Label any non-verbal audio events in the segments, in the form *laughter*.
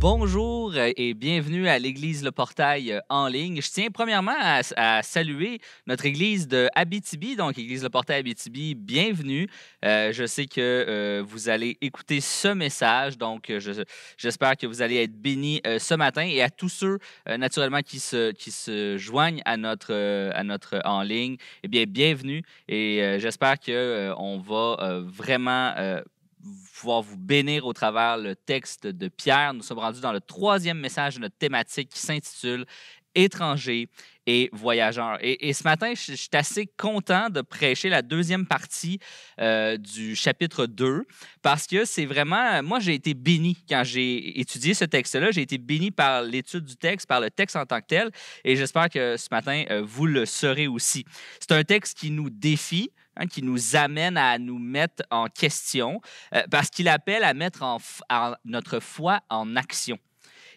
Bonjour et bienvenue à l'Église Le Portail euh, en ligne. Je tiens premièrement à, saluer notre Église de Abitibi, donc Église Le Portail Abitibi, bienvenue. Euh, je sais que euh, vous allez écouter ce message, donc j'espère que vous allez être bénis ce matin et à tous ceux naturellement qui se, qui se joignent à notre, à notre en ligne, eh bien bienvenue et j'espère qu'on va vraiment pouvoir vous bénir au travers le texte de Pierre. Nous sommes rendus dans le troisième message de notre thématique qui s'intitule étrangers et voyageurs. Et, ce matin, je, suis assez content de prêcher la deuxième partie euh, du chapitre 2 parce que c'est vraiment, moi j'ai été béni quand j'ai étudié ce texte-là, j'ai été béni par l'étude du texte, par le texte en tant que tel, et j'espère que ce matin, euh, vous le serez aussi. C'est un texte qui nous défie, Hein, qui nous amène à nous mettre en question, euh, parce qu'il appelle à mettre en notre foi en action.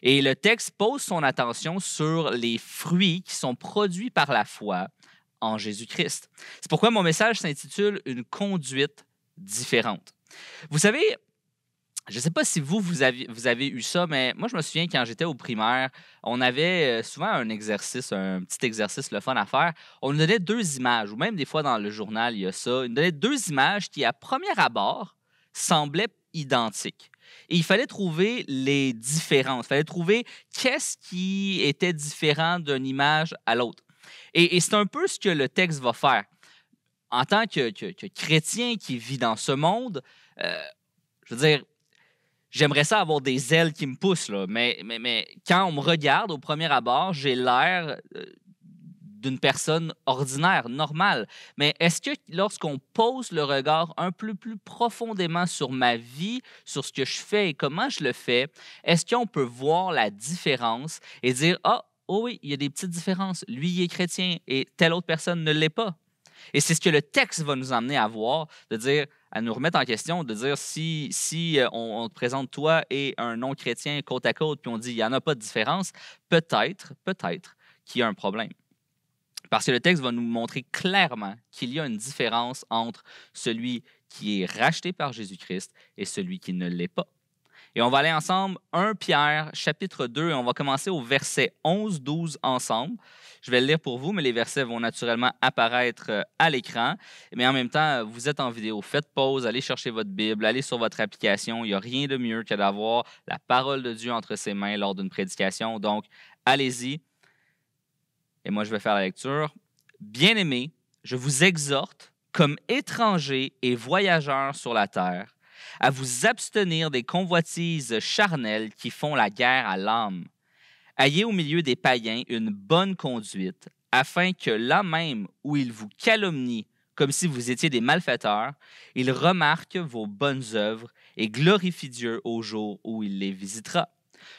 Et le texte pose son attention sur les fruits qui sont produits par la foi en Jésus-Christ. C'est pourquoi mon message s'intitule Une conduite différente. Vous savez, je ne sais pas si vous, vous avez, vous avez eu ça, mais moi, je me souviens quand j'étais au primaire, on avait euh, souvent un exercice, un petit exercice le fun à faire. On nous donnait deux images, ou même des fois dans le journal, il y a ça. On nous donnait deux images qui, à premier abord, semblaient identiques. Et il fallait trouver les différences. Il fallait trouver qu'est-ce qui était différent d'une image à l'autre. Et, c'est un peu ce que le texte va faire. En tant que, chrétien qui vit dans ce monde, euh, je veux dire, j'aimerais ça avoir des ailes qui me poussent, là. Mais, mais, mais quand on me regarde au premier abord, j'ai l'air euh, d'une personne ordinaire, normale. Mais est-ce que lorsqu'on pose le regard un peu plus profondément sur ma vie, sur ce que je fais et comment je le fais, est-ce qu'on peut voir la différence et dire, ah, oh, oui, il y a des petites différences. Lui, il est chrétien et telle autre personne ne l'est pas. Et c'est ce que le texte va nous amener à voir, de dire, à nous remettre en question, de dire si, si euh, on, on te présente toi et un non-chrétien côte à côte, puis on dit il n'y en a pas de différence, peut-être, peut-être qu'il y a un problème. Parce que le texte va nous montrer clairement qu'il y a une différence entre celui qui est racheté par Jésus-Christ et celui qui ne l'est pas. Et on va aller ensemble 1 Pierre, chapitre 2, et on va commencer au verset 11-12 ensemble. Je vais le lire pour vous, mais les versets vont naturellement apparaître euh, à l'écran. Mais en même temps, euh, vous êtes en vidéo. Faites pause, allez chercher votre Bible, allez sur votre application. Il n'y a rien de mieux que d'avoir la parole de Dieu entre ses mains lors d'une prédication. Donc, allez-y. Et moi, je vais faire la lecture. Bien-aimés, je vous exhorte, comme étrangers et voyageurs sur la terre, à vous abstenir des convoitises charnelles qui font la guerre à l'âme. Ayez au milieu des païens une bonne conduite, afin que là même où ils vous calomnient comme si vous étiez des malfaiteurs, ils remarquent vos bonnes œuvres et glorifient Dieu au jour où il les visitera.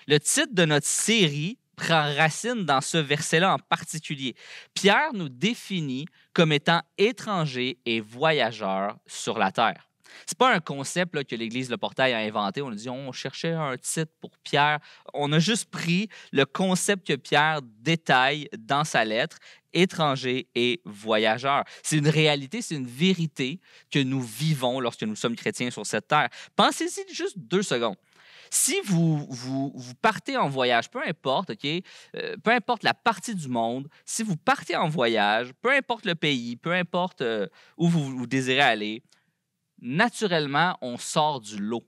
Le titre de notre série prend racine dans ce verset-là en particulier. Pierre nous définit comme étant étrangers et voyageurs sur la terre. C'est pas un concept que l'Église Le Portail a inventé. On a dit on cherchait un titre pour Pierre. On a juste pris le concept que Pierre détaille dans sa lettre étranger et voyageur. C'est une réalité, c'est une vérité que nous vivons lorsque nous sommes chrétiens sur cette terre. Pensez-y juste deux secondes. Si vous, vous, partez en voyage, peu importe, OK, euh, peu importe la partie du monde, si vous partez en voyage, peu importe le pays, peu importe euh, où vous désirez aller, naturellement, on sort du lot.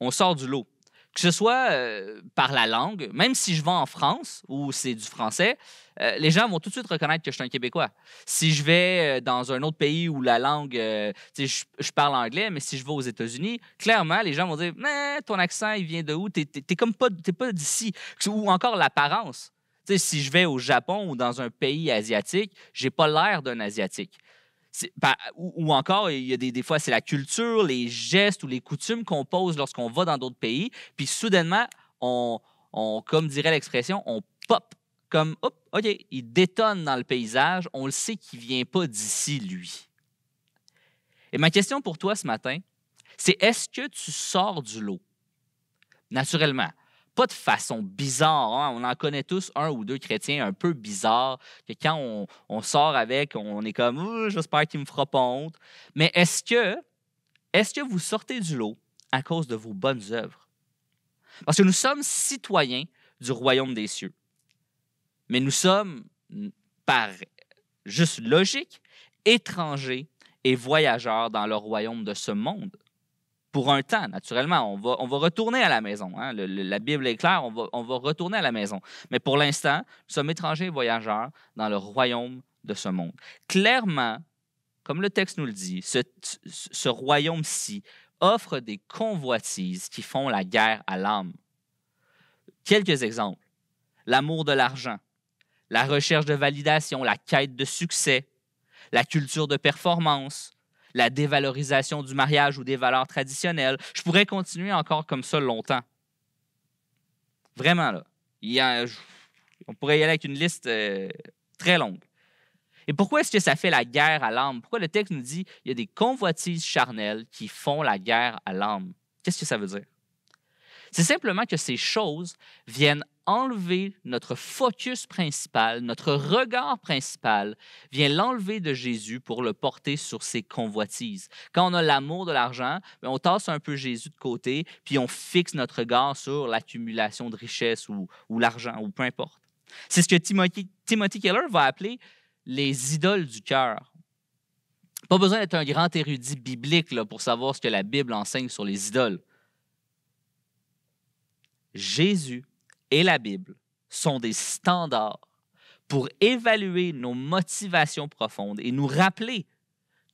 On sort du lot. Que ce soit euh, par la langue, même si je vais en France, où c'est du français, euh, les gens vont tout de suite reconnaître que je suis un Québécois. Si je vais euh, dans un autre pays où la langue, je, parle anglais, mais si je vais aux États-Unis, clairement, les gens vont dire mais Ton accent, il vient de où T'es comme pas, pas d'ici. Ou encore l'apparence. si je vais au Japon ou dans un pays asiatique, j'ai pas l'air d'un Asiatique. Ben, ou, encore, il y a des, fois, c'est la culture, les gestes ou les coutumes qu'on pose lorsqu'on va dans d'autres pays. Puis soudainement, on, comme dirait l'expression, on pop comme, hop, OK, il détonne dans le paysage. On le sait qu'il vient pas d'ici, lui. Et ma question pour toi ce matin, c'est est-ce que tu sors du lot? Naturellement, pas de façon bizarre. Hein. On en connaît tous un ou deux chrétiens un peu bizarres que quand on, sort avec, on est comme j'espère qu'il me fera pas Mais est-ce que, est-ce que vous sortez du lot à cause de vos bonnes œuvres? Parce que nous sommes citoyens du royaume des cieux. Mais nous sommes, par juste logique, étrangers et voyageurs dans le royaume de ce monde pour un temps, naturellement. On va, retourner à la maison. Hein. la Bible est claire, on va, retourner à la maison. Mais pour l'instant, nous sommes étrangers voyageurs dans le royaume de ce monde. Clairement, comme le texte nous le dit, ce royaume-ci offre des convoitises qui font la guerre à l'âme. Quelques exemples. L'amour de l'argent, la recherche de validation, la quête de succès, la culture de performance, la dévalorisation du mariage ou des valeurs traditionnelles. Je pourrais continuer encore comme ça longtemps. Vraiment, là. Il on pourrait y aller avec une liste euh, très longue. Et pourquoi est-ce que ça fait la guerre à l'âme? Pourquoi le texte nous dit qu'il y a des convoitises charnelles qui font la guerre à l'âme? Qu'est-ce que ça veut dire? C'est simplement que ces choses viennent enlever notre focus principal, notre regard principal, vient l'enlever de Jésus pour le porter sur ses convoitises. Quand on a l'amour de l'argent, ben, on tasse un peu Jésus de côté, puis on fixe notre regard sur l'accumulation de richesses ou, l'argent, ou peu importe. C'est ce que Timothy, Keller va appeler les idoles du cœur. Pas besoin d'être un grand érudit biblique pour savoir ce que la Bible enseigne sur les idoles. Jésus et la Bible sont des standards pour évaluer nos motivations profondes et nous rappeler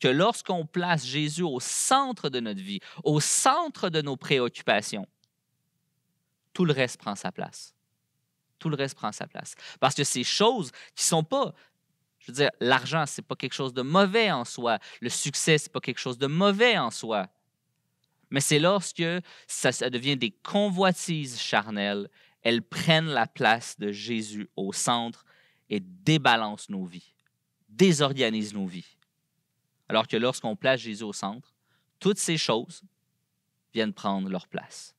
que lorsqu'on place Jésus au centre de notre vie, au centre de nos préoccupations, tout le reste prend sa place. Tout le reste prend sa place. Parce que ces choses qui ne sont pas, je veux dire, l'argent, ce n'est pas quelque chose de mauvais en soi, le succès, ce n'est pas quelque chose de mauvais en soi. Mais c'est lorsque ça, ça devient des convoitises charnelles elles prennent la place de Jésus au centre et débalancent nos vies, désorganisent nos vies. Alors que lorsqu'on place Jésus au centre, toutes ces choses viennent prendre leur place.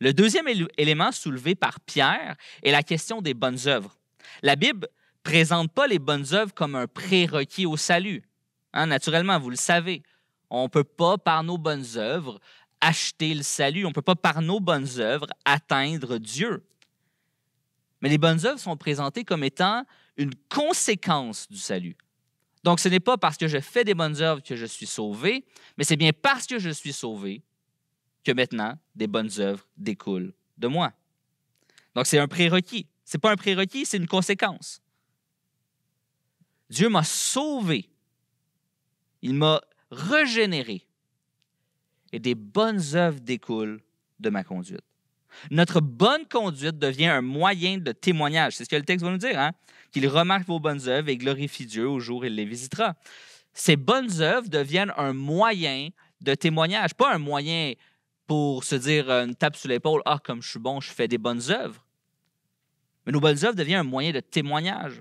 Le deuxième élément soulevé par Pierre est la question des bonnes œuvres. La Bible présente pas les bonnes œuvres comme un prérequis au salut. Hein, naturellement, vous le savez, on ne peut pas, par nos bonnes œuvres, acheter le salut. On ne peut pas, par nos bonnes œuvres, atteindre Dieu. Mais les bonnes œuvres sont présentées comme étant une conséquence du salut. Donc, ce n'est pas parce que je fais des bonnes œuvres que je suis sauvé, mais c'est bien parce que je suis sauvé que maintenant des bonnes œuvres découlent de moi. Donc, c'est un prérequis. Ce n'est pas un prérequis, c'est une conséquence. Dieu m'a sauvé. Il m'a régénéré et des bonnes œuvres découlent de ma conduite. Notre bonne conduite devient un moyen de témoignage. C'est ce que le texte va nous dire, hein? qu'il remarque vos bonnes œuvres et glorifie Dieu au jour où il les visitera. Ces bonnes œuvres deviennent un moyen de témoignage, pas un moyen pour se dire euh, une tape sur l'épaule, ah, comme je suis bon, je fais des bonnes œuvres. Mais nos bonnes œuvres deviennent un moyen de témoignage.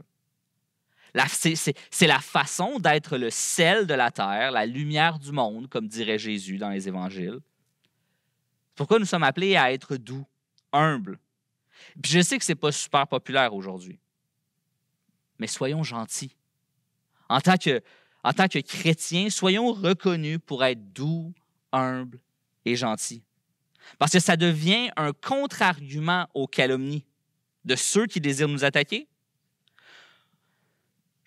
C'est la façon d'être le sel de la terre, la lumière du monde, comme dirait Jésus dans les évangiles. Pourquoi nous sommes appelés à être doux, humbles. Puis je sais que ce n'est pas super populaire aujourd'hui, mais soyons gentils. En tant, que, en tant que chrétiens, soyons reconnus pour être doux, humbles et gentils. Parce que ça devient un contre-argument aux calomnies de ceux qui désirent nous attaquer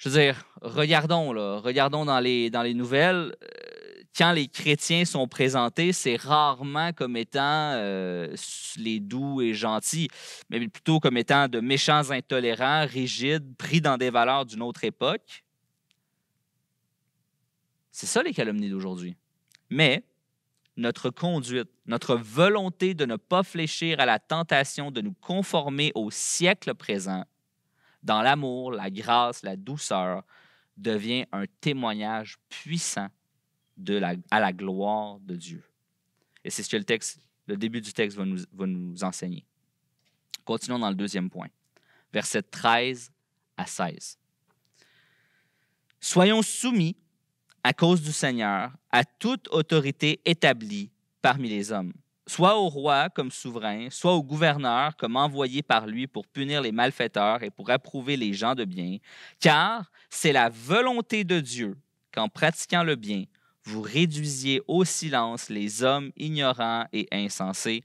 je veux dire, regardons, regardons dans les, dans les nouvelles, euh, quand les chrétiens sont présentés, c'est rarement comme étant euh, les doux et gentils, mais plutôt comme étant de méchants intolérants, rigides, pris dans des valeurs d'une autre époque. C'est ça les calomnies d'aujourd'hui. Mais notre conduite, notre volonté de ne pas fléchir à la tentation de nous conformer au siècle présent dans l'amour, la grâce, la douceur, devient un témoignage puissant à la gloire de Dieu. Et c'est ce que le texte, le début du texte va nous, va nous enseigner. Continuons dans le deuxième point, versets 13 à 16. Soyons soumis à cause du Seigneur à toute autorité établie parmi les hommes soit au roi comme souverain, soit au gouverneur comme envoyé par lui pour punir les malfaiteurs et pour approuver les gens de bien, car c'est la volonté de Dieu qu'en pratiquant le bien, vous réduisiez au silence les hommes ignorants et insensés,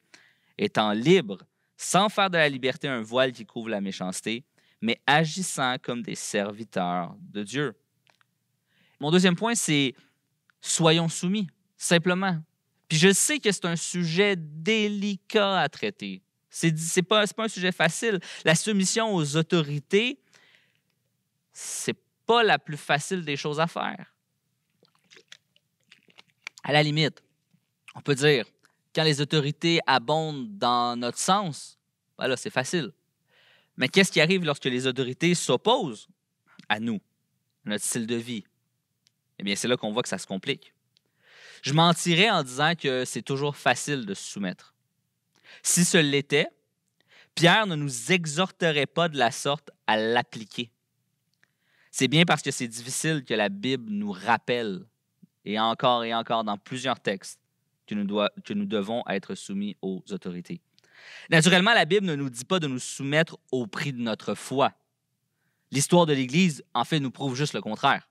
étant libres, sans faire de la liberté un voile qui couvre la méchanceté, mais agissant comme des serviteurs de Dieu. Mon deuxième point, c'est soyons soumis, simplement. Puis je sais que c'est un sujet délicat à traiter. C'est n'est pas, un sujet facile. La soumission aux autorités, c'est pas la plus facile des choses à faire. À la limite, on peut dire, quand les autorités abondent dans notre sens, voilà, ben c'est facile. Mais qu'est-ce qui arrive lorsque les autorités s'opposent à nous, à notre style de vie? Eh bien, c'est là qu'on voit que ça se complique. Je mentirais en disant que c'est toujours facile de se soumettre. Si ce l'était, Pierre ne nous exhorterait pas de la sorte à l'appliquer. C'est bien parce que c'est difficile que la Bible nous rappelle, et encore et encore dans plusieurs textes, que nous, que nous devons être soumis aux autorités. Naturellement, la Bible ne nous dit pas de nous soumettre au prix de notre foi. L'histoire de l'Église, en fait, nous prouve juste le contraire.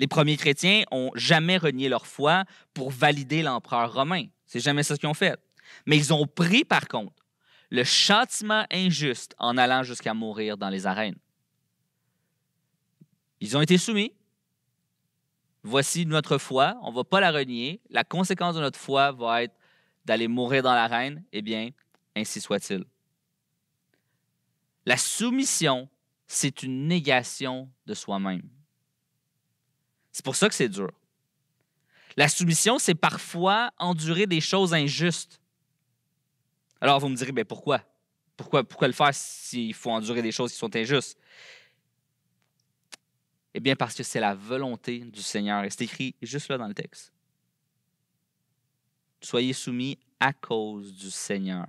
Les premiers chrétiens ont jamais renié leur foi pour valider l'empereur romain. C'est jamais ça ce qu'ils ont fait. Mais ils ont pris, par contre, le châtiment injuste en allant jusqu'à mourir dans les arènes. Ils ont été soumis. Voici notre foi, on ne va pas la renier. La conséquence de notre foi va être d'aller mourir dans l'arène. Eh bien, ainsi soit-il. La soumission, c'est une négation de soi-même. C'est pour ça que c'est dur. La soumission, c'est parfois endurer des choses injustes. Alors vous me direz, mais ben, pourquoi? pourquoi? Pourquoi le faire s'il faut endurer des choses qui sont injustes? Eh bien, parce que c'est la volonté du Seigneur. Et c'est écrit juste là dans le texte. Soyez soumis à cause du Seigneur,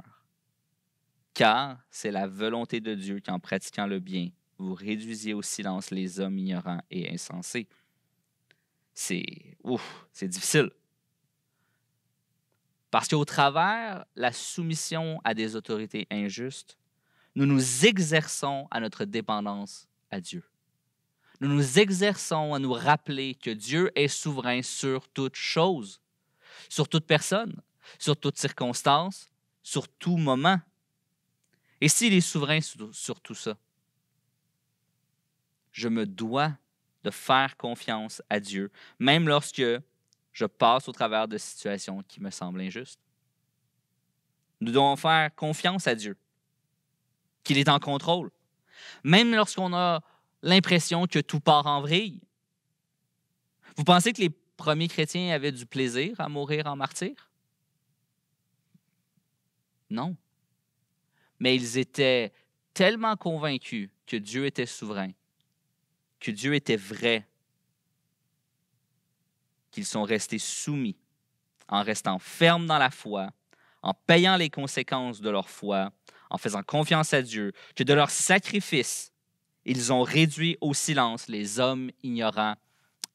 car c'est la volonté de Dieu qu'en pratiquant le bien, vous réduisiez au silence les hommes ignorants et insensés c'est ouf, c'est difficile. Parce qu'au travers la soumission à des autorités injustes, nous nous exerçons à notre dépendance à Dieu. Nous nous exerçons à nous rappeler que Dieu est souverain sur toute chose, sur toute personne, sur toute circonstance, sur tout moment. Et s'il est souverain sur tout ça, je me dois de faire confiance à Dieu, même lorsque je passe au travers de situations qui me semblent injustes. Nous devons faire confiance à Dieu, qu'il est en contrôle. Même lorsqu'on a l'impression que tout part en vrille. Vous pensez que les premiers chrétiens avaient du plaisir à mourir en martyr? Non. Mais ils étaient tellement convaincus que Dieu était souverain que Dieu était vrai, qu'ils sont restés soumis, en restant fermes dans la foi, en payant les conséquences de leur foi, en faisant confiance à Dieu, que de leur sacrifice, ils ont réduit au silence les hommes ignorants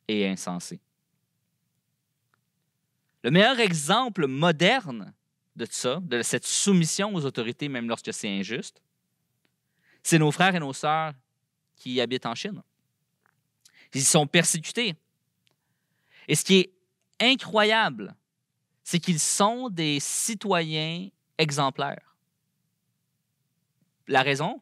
et insensés. Le meilleur exemple moderne de ça, de cette soumission aux autorités, même lorsque c'est injuste, c'est nos frères et nos sœurs qui habitent en Chine. Ils sont persécutés. Et ce qui est incroyable, c'est qu'ils sont des citoyens exemplaires. La raison?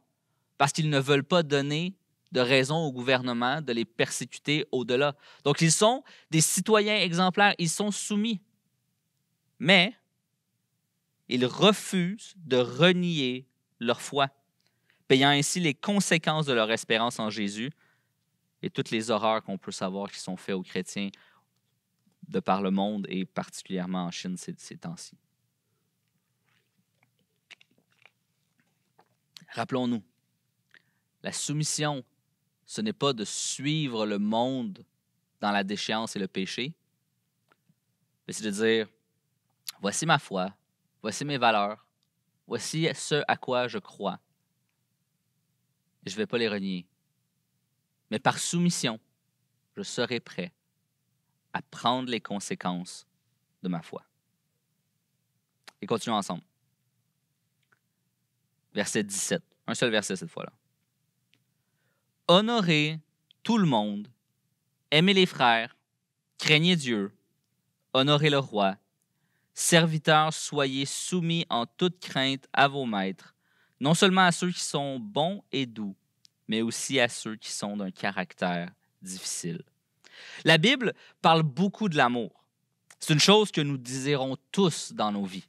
Parce qu'ils ne veulent pas donner de raison au gouvernement de les persécuter au-delà. Donc, ils sont des citoyens exemplaires, ils sont soumis. Mais ils refusent de renier leur foi, payant ainsi les conséquences de leur espérance en Jésus et toutes les horreurs qu'on peut savoir qui sont faites aux chrétiens de par le monde et particulièrement en Chine ces, temps-ci. Rappelons-nous, la soumission, ce n'est pas de suivre le monde dans la déchéance et le péché, mais c'est de dire, voici ma foi, voici mes valeurs, voici ce à quoi je crois. Je ne vais pas les renier mais par soumission, je serai prêt à prendre les conséquences de ma foi. Et continuons ensemble. Verset 17, un seul verset cette fois-là. Honorez tout le monde, aimez les frères, craignez Dieu, honorez le roi, serviteurs, soyez soumis en toute crainte à vos maîtres, non seulement à ceux qui sont bons et doux, mais aussi à ceux qui sont d'un caractère difficile. La Bible parle beaucoup de l'amour. C'est une chose que nous désirons tous dans nos vies.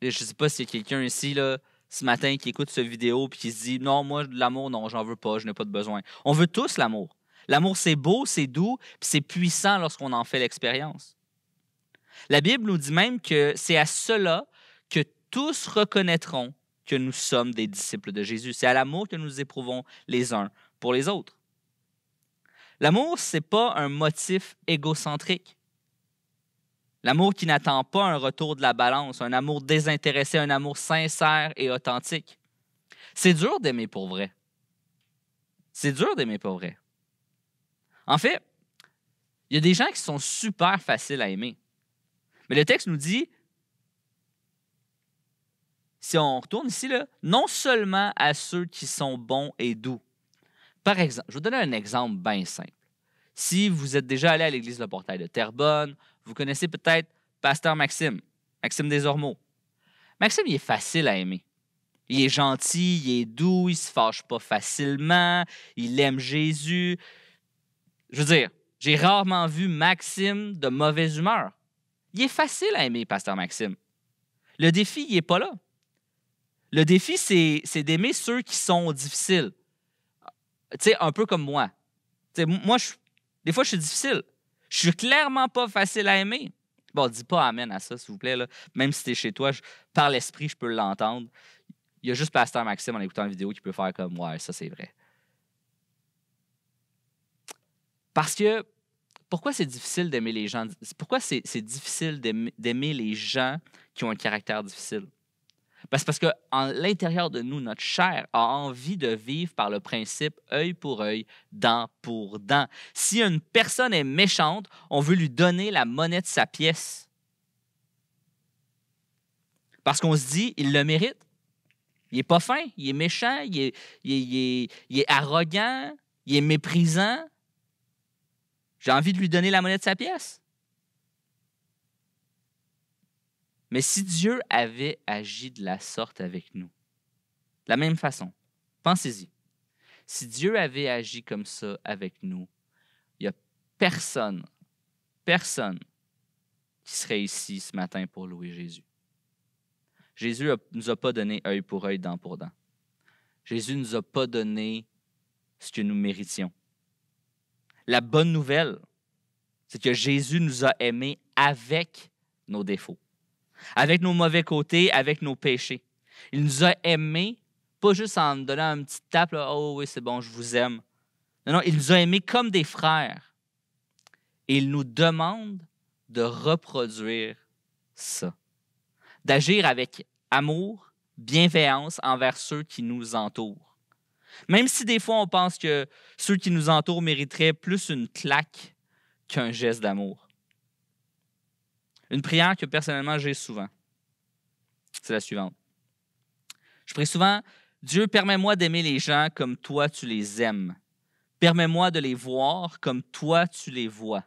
je ne sais pas s'il y a quelqu'un ici là, ce matin qui écoute cette vidéo et qui se dit Non, moi, de l'amour, non, j'en veux pas, je n'ai pas de besoin. On veut tous l'amour. L'amour, c'est beau, c'est doux, puis c'est puissant lorsqu'on en fait l'expérience. La Bible nous dit même que c'est à cela que tous reconnaîtront que nous sommes des disciples de Jésus. C'est à l'amour que nous éprouvons les uns pour les autres. L'amour, ce n'est pas un motif égocentrique. L'amour qui n'attend pas un retour de la balance, un amour désintéressé, un amour sincère et authentique. C'est dur d'aimer pour vrai. C'est dur d'aimer pour vrai. En fait, il y a des gens qui sont super faciles à aimer. Mais le texte nous dit si on retourne ici, là, non seulement à ceux qui sont bons et doux. Par exemple, je vais vous donner un exemple bien simple. Si vous êtes déjà allé à l'église Le Portail de Terrebonne, vous connaissez peut-être Pasteur Maxime, Maxime Desormeaux. Maxime, il est facile à aimer. Il est gentil, il est doux, il se fâche pas facilement, il aime Jésus. Je veux dire, j'ai rarement vu Maxime de mauvaise humeur. Il est facile à aimer, Pasteur Maxime. Le défi, il n'est pas là. Le défi, c'est d'aimer ceux qui sont difficiles. Tu sais, un peu comme moi. moi, je, des fois, je suis difficile. Je suis clairement pas facile à aimer. Bon, dis pas Amen à ça, s'il vous plaît. Même si tu es chez toi, par l'esprit, je peux l'entendre. Il y a juste Pasteur Maxime en écoutant une vidéo qui peut faire comme Ouais, ça c'est vrai. Parce que pourquoi c'est difficile d'aimer les gens? Pourquoi c'est difficile d'aimer les gens qui ont un caractère difficile? Ben, parce que en l'intérieur de nous, notre chair a envie de vivre par le principe œil pour œil, dent pour dent. Si une personne est méchante, on veut lui donner la monnaie de sa pièce. Parce qu'on se dit, il le mérite. Il n'est pas fin, il est méchant, il est arrogant, il est méprisant. J'ai envie de lui donner la monnaie de sa pièce. Mais si Dieu avait agi de la sorte avec nous, de la même façon, pensez-y. Si Dieu avait agi comme ça avec nous, il n'y a personne, personne qui serait ici ce matin pour louer Jésus. Jésus ne nous a pas donné œil pour œil, dent pour dent. Jésus ne nous a pas donné ce que nous méritions. La bonne nouvelle, c'est que Jésus nous a aimés avec nos défauts avec nos mauvais côtés, avec nos péchés. Il nous a aimés, pas juste en nous donnant une petite tap, « oh oui, c'est bon, je vous aime. Non, non, il nous a aimés comme des frères. Et il nous demande de reproduire ça, d'agir avec amour, bienveillance envers ceux qui nous entourent. Même si des fois on pense que ceux qui nous entourent mériteraient plus une claque qu'un geste d'amour. Une prière que personnellement j'ai souvent, c'est la suivante. Je prie souvent, Dieu, permets-moi d'aimer les gens comme toi tu les aimes. Permets-moi de les voir comme toi tu les vois,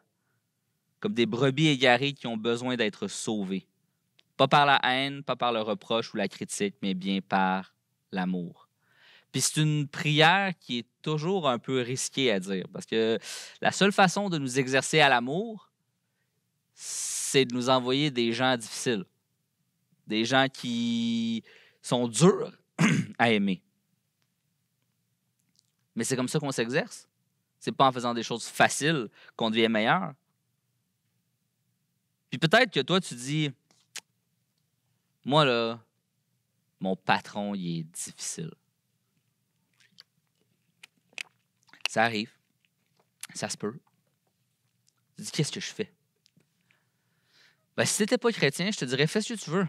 comme des brebis égarées qui ont besoin d'être sauvées. Pas par la haine, pas par le reproche ou la critique, mais bien par l'amour. Puis c'est une prière qui est toujours un peu risquée à dire, parce que la seule façon de nous exercer à l'amour, c'est de nous envoyer des gens difficiles. Des gens qui sont durs *clears throat* à aimer. Mais c'est comme ça qu'on s'exerce. C'est pas en faisant des choses faciles qu'on devient meilleur. Puis peut-être que toi, tu dis Moi, là, mon patron, il est difficile. Ça arrive. Ça se peut. Tu dis Qu'est-ce que je fais ben, si tu pas chrétien, je te dirais fais ce que tu veux.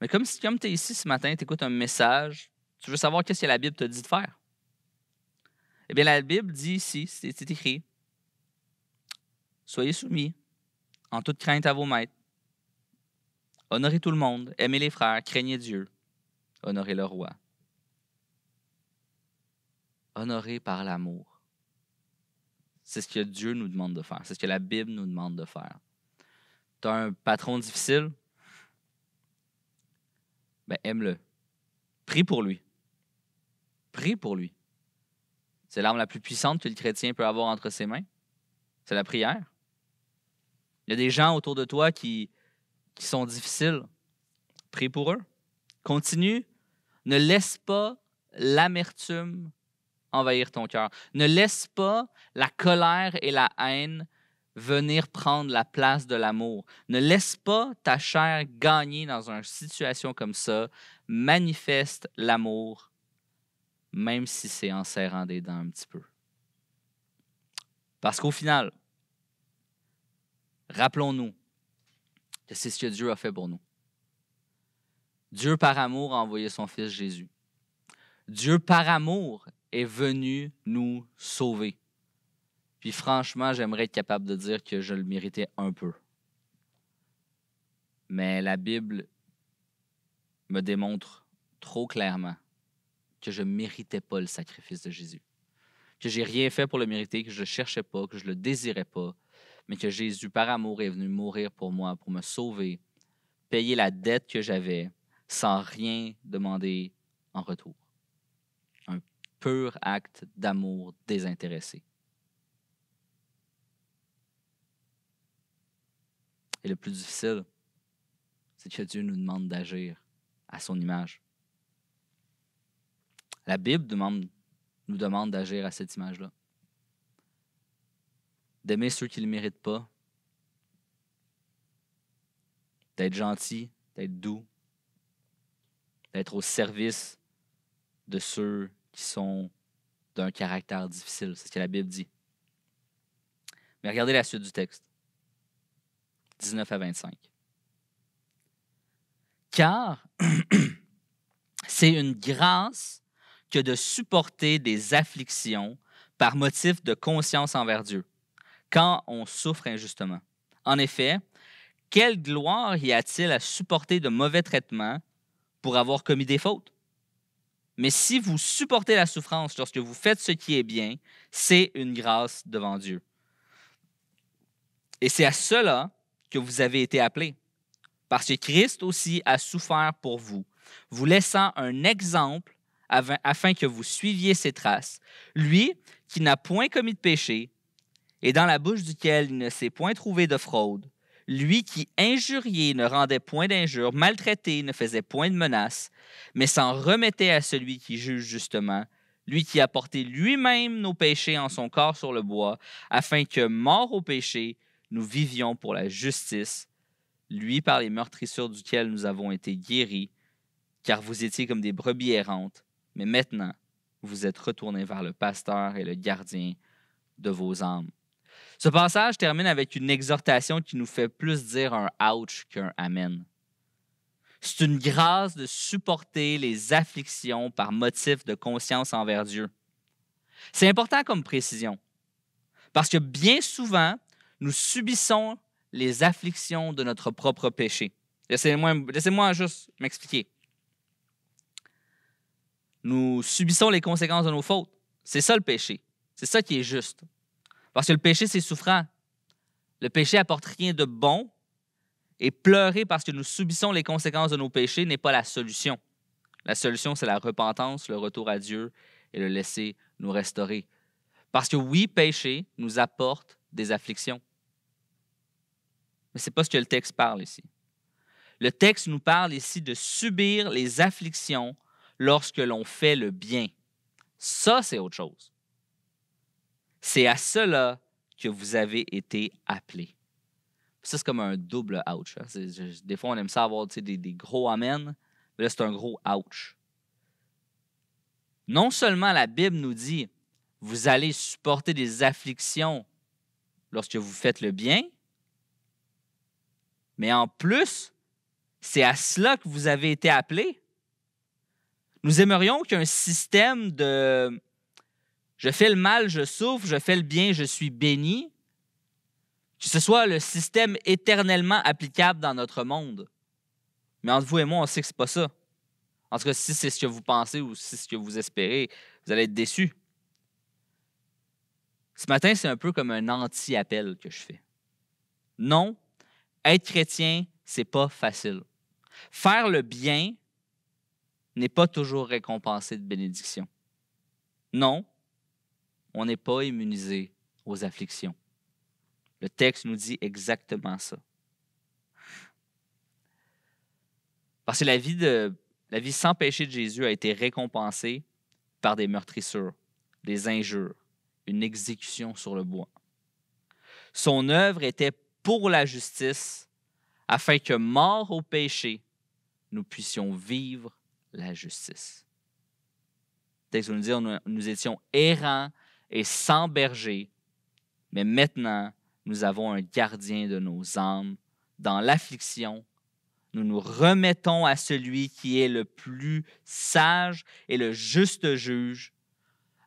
Mais comme, si, tu es ici ce matin, tu écoutes un message, tu veux savoir qu'est-ce que la Bible te dit de faire. Eh bien, la Bible dit ici, c'est écrit Soyez soumis en toute crainte à vos maîtres. Honorez tout le monde, aimez les frères, craignez Dieu, honorez le roi. Honorez par l'amour. C'est ce que Dieu nous demande de faire, c'est ce que la Bible nous demande de faire tu as un patron difficile, ben aime-le. Prie pour lui. Prie pour lui. C'est l'arme la plus puissante que le chrétien peut avoir entre ses mains. C'est la prière. Il y a des gens autour de toi qui, qui sont difficiles. Prie pour eux. Continue. Ne laisse pas l'amertume envahir ton cœur. Ne laisse pas la colère et la haine venir prendre la place de l'amour. Ne laisse pas ta chair gagner dans une situation comme ça. Manifeste l'amour, même si c'est en serrant des dents un petit peu. Parce qu'au final, rappelons-nous que c'est ce que Dieu a fait pour nous. Dieu, par amour, a envoyé son Fils Jésus. Dieu, par amour, est venu nous sauver. Puis franchement, j'aimerais être capable de dire que je le méritais un peu. Mais la Bible me démontre trop clairement que je ne méritais pas le sacrifice de Jésus. Que j'ai rien fait pour le mériter, que je ne cherchais pas, que je ne le désirais pas, mais que Jésus, par amour, est venu mourir pour moi, pour me sauver, payer la dette que j'avais sans rien demander en retour. Un pur acte d'amour désintéressé. Et le plus difficile, c'est que Dieu nous demande d'agir à son image. La Bible demande, nous demande d'agir à cette image-là. D'aimer ceux qui ne le méritent pas. D'être gentil, d'être doux. D'être au service de ceux qui sont d'un caractère difficile. C'est ce que la Bible dit. Mais regardez la suite du texte. 19 à 25. Car *clears throat* c'est une grâce que de supporter des afflictions par motif de conscience envers Dieu, quand on souffre injustement. En effet, quelle gloire y a-t-il à supporter de mauvais traitements pour avoir commis des fautes? Mais si vous supportez la souffrance lorsque vous faites ce qui est bien, c'est une grâce devant Dieu. Et c'est à cela que vous avez été appelés. Parce que Christ aussi a souffert pour vous, vous laissant un exemple afin que vous suiviez ses traces. Lui qui n'a point commis de péché et dans la bouche duquel il ne s'est point trouvé de fraude. Lui qui injurié, ne rendait point d'injure, maltraité ne faisait point de menaces, mais s'en remettait à celui qui juge justement, lui qui a porté lui-même nos péchés en son corps sur le bois, afin que, mort au péché, nous vivions pour la justice, lui par les meurtrissures duquel nous avons été guéris, car vous étiez comme des brebis errantes, mais maintenant vous êtes retournés vers le pasteur et le gardien de vos âmes. Ce passage termine avec une exhortation qui nous fait plus dire un ouch qu'un amen. C'est une grâce de supporter les afflictions par motif de conscience envers Dieu. C'est important comme précision, parce que bien souvent, nous subissons les afflictions de notre propre péché. Laissez-moi juste m'expliquer. Nous subissons les conséquences de nos fautes. C'est ça le péché. C'est ça qui est juste. Parce que le péché, c'est souffrant. Le péché apporte rien de bon et pleurer parce que nous subissons les conséquences de nos péchés n'est pas la solution. La solution, c'est la repentance, le retour à Dieu et le laisser nous restaurer. Parce que oui, péché nous apporte des afflictions. Mais ce n'est pas ce que le texte parle ici. Le texte nous parle ici de subir les afflictions lorsque l'on fait le bien. Ça, c'est autre chose. C'est à cela que vous avez été appelés. Ça, c'est comme un double ouch. Hein. des fois, on aime ça avoir des, gros amen, mais là, c'est un gros ouch. Non seulement la Bible nous dit, vous allez supporter des afflictions lorsque vous faites le bien, mais en plus, c'est à cela que vous avez été appelé. Nous aimerions qu'un système de je fais le mal, je souffre, je fais le bien, je suis béni, que ce soit le système éternellement applicable dans notre monde. Mais entre vous et moi, on sait que ce n'est pas ça. En tout cas, si c'est ce que vous pensez ou si c'est ce que vous espérez, vous allez être déçus. Ce matin, c'est un peu comme un anti-appel que je fais. Non, être chrétien, c'est pas facile. Faire le bien n'est pas toujours récompensé de bénédiction. Non, on n'est pas immunisé aux afflictions. Le texte nous dit exactement ça. Parce que la vie, de, la vie sans péché de Jésus a été récompensée par des meurtrissures, des injures, une exécution sur le bois. Son œuvre était pour la justice, afin que, mort au péché, nous puissions vivre la justice. nous nous étions errants et sans berger, mais maintenant, nous avons un gardien de nos âmes. Dans l'affliction, nous nous remettons à celui qui est le plus sage et le juste juge.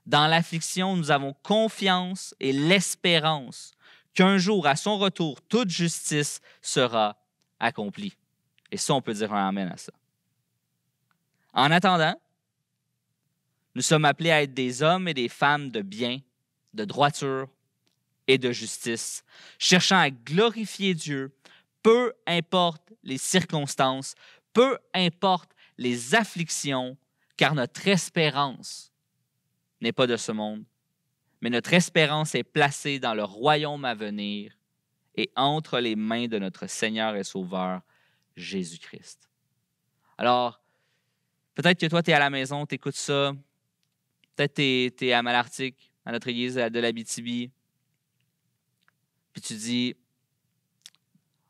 Dans l'affliction, nous avons confiance et l'espérance qu'un jour, à son retour, toute justice sera accomplie. Et ça, on peut dire un Amen à ça. En attendant, nous sommes appelés à être des hommes et des femmes de bien, de droiture et de justice, cherchant à glorifier Dieu, peu importe les circonstances, peu importe les afflictions, car notre espérance n'est pas de ce monde, mais notre espérance est placée dans le royaume à venir et entre les mains de notre Seigneur et Sauveur, Jésus-Christ. Alors, peut-être que toi, tu es à la maison, tu écoutes ça, peut-être que tu es, à Malartic, à notre église de la BTB. puis tu dis,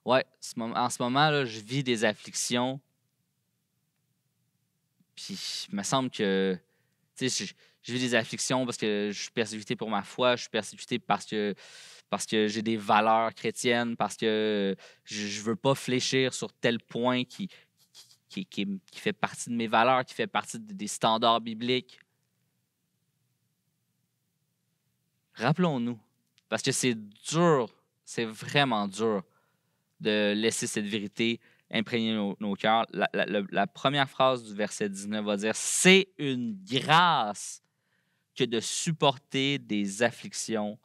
ouais, en ce moment, là, je vis des afflictions, puis il me semble que, tu sais, j'ai vu des afflictions parce que je suis persécuté pour ma foi, je suis persécuté parce que parce que j'ai des valeurs chrétiennes, parce que je ne veux pas fléchir sur tel point qui qui, fait partie de mes valeurs, qui fait partie des standards bibliques. Rappelons-nous, parce que c'est dur, c'est vraiment dur de laisser cette vérité imprégner nos, cœurs. la première phrase du verset 19 va dire, c'est une grâce que de supporter des afflictions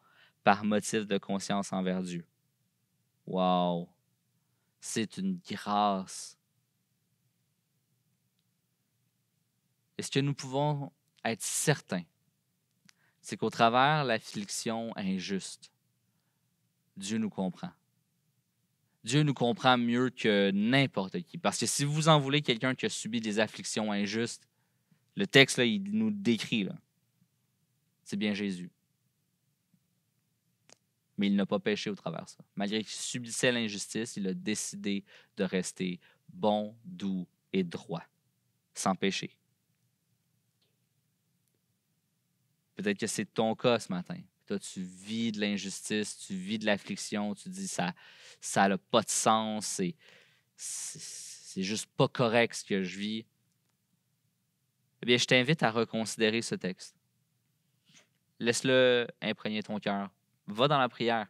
par motif de conscience envers Dieu. Wow! C'est une grâce. Et ce que nous pouvons être certains, c'est qu'au travers l'affliction injuste, Dieu nous comprend. Dieu nous comprend mieux que n'importe qui. Parce que si vous en voulez quelqu'un qui a subi des afflictions injustes, le texte, il nous décrit c'est bien Jésus. Mais il n'a pas péché au travers de ça. Malgré qu'il subissait l'injustice, il a décidé de rester bon, doux et droit, sans péché. Peut-être que c'est ton cas ce matin. Toi, tu vis de l'injustice, tu vis de l'affliction, tu dis ça ça n'a pas de sens, c'est, c'est juste pas correct ce que je vis. Eh bien, je t'invite à reconsidérer ce texte. Laisse-le imprégner ton cœur. Va dans la prière.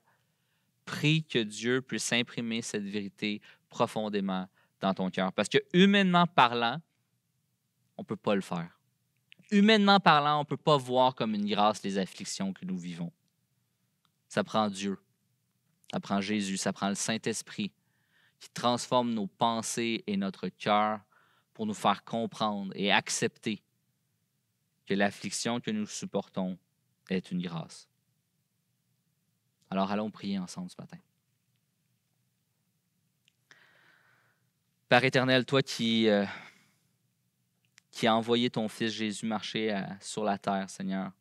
Prie que Dieu puisse imprimer cette vérité profondément dans ton cœur. Parce que humainement parlant, on ne peut pas le faire. Humainement parlant, on ne peut pas voir comme une grâce les afflictions que nous vivons. Ça prend Dieu. Ça prend Jésus, ça prend le Saint-Esprit qui transforme nos pensées et notre cœur pour nous faire comprendre et accepter que l'affliction que nous supportons est une grâce. Alors allons prier ensemble ce matin. Père éternel, toi qui, euh, qui as envoyé ton Fils Jésus marcher euh, sur la terre, Seigneur.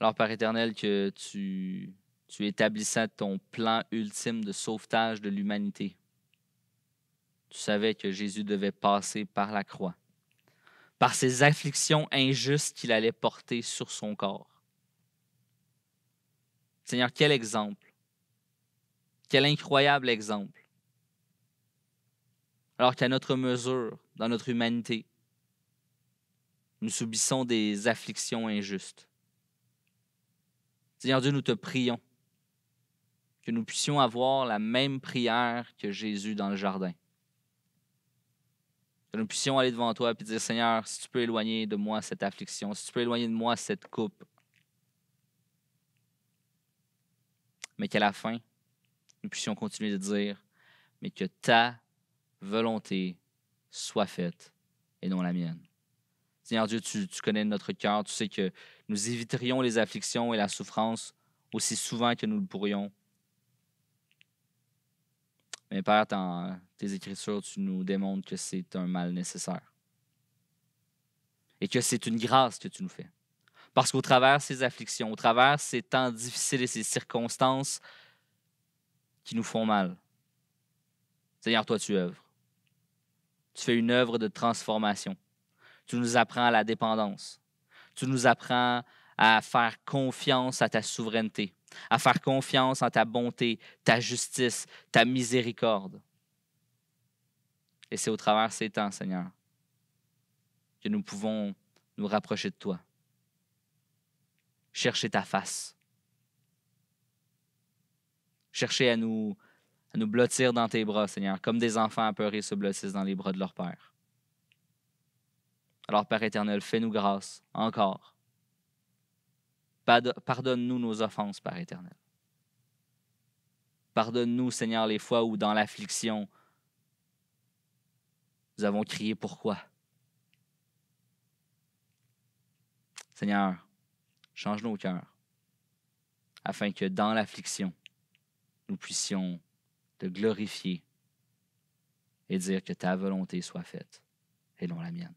Alors Père éternel, que tu, tu établissais ton plan ultime de sauvetage de l'humanité. Tu savais que Jésus devait passer par la croix par ces afflictions injustes qu'il allait porter sur son corps. Seigneur, quel exemple. Quel incroyable exemple. Alors qu'à notre mesure, dans notre humanité, nous subissons des afflictions injustes. Seigneur Dieu, nous te prions que nous puissions avoir la même prière que Jésus dans le jardin que nous puissions aller devant toi et dire Seigneur, si tu peux éloigner de moi cette affliction, si tu peux éloigner de moi cette coupe, mais qu'à la fin, nous puissions continuer de dire Mais que ta volonté soit faite et non la mienne. Seigneur Dieu, tu, tu connais notre cœur, tu sais que nous éviterions les afflictions et la souffrance aussi souvent que nous le pourrions mais Père, dans tes Écritures, tu nous démontres que c'est un mal nécessaire. Et que c'est une grâce que tu nous fais. Parce qu'au travers de ces afflictions, au travers ces temps difficiles et ces circonstances qui nous font mal, Seigneur, toi, tu œuvres. Tu fais une œuvre de transformation. Tu nous apprends à la dépendance. Tu nous apprends à faire confiance à ta souveraineté à faire confiance en ta bonté, ta justice, ta miséricorde. Et c'est au travers de ces temps, Seigneur, que nous pouvons nous rapprocher de toi, chercher ta face, chercher à nous, à nous blottir dans tes bras, Seigneur, comme des enfants apeurés se blottissent dans les bras de leur Père. Alors, Père éternel, fais-nous grâce encore Pardonne-nous nos offenses, Père éternel. Pardonne-nous, Seigneur, les fois où, dans l'affliction, nous avons crié pourquoi. Seigneur, change nos cœurs, afin que dans l'affliction, nous puissions te glorifier et dire que ta volonté soit faite et non la mienne.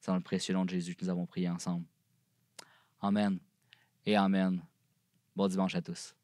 C'est dans le précieux nom de Jésus que nous avons prié ensemble. Amen et Amen. Bon dimanche à tous.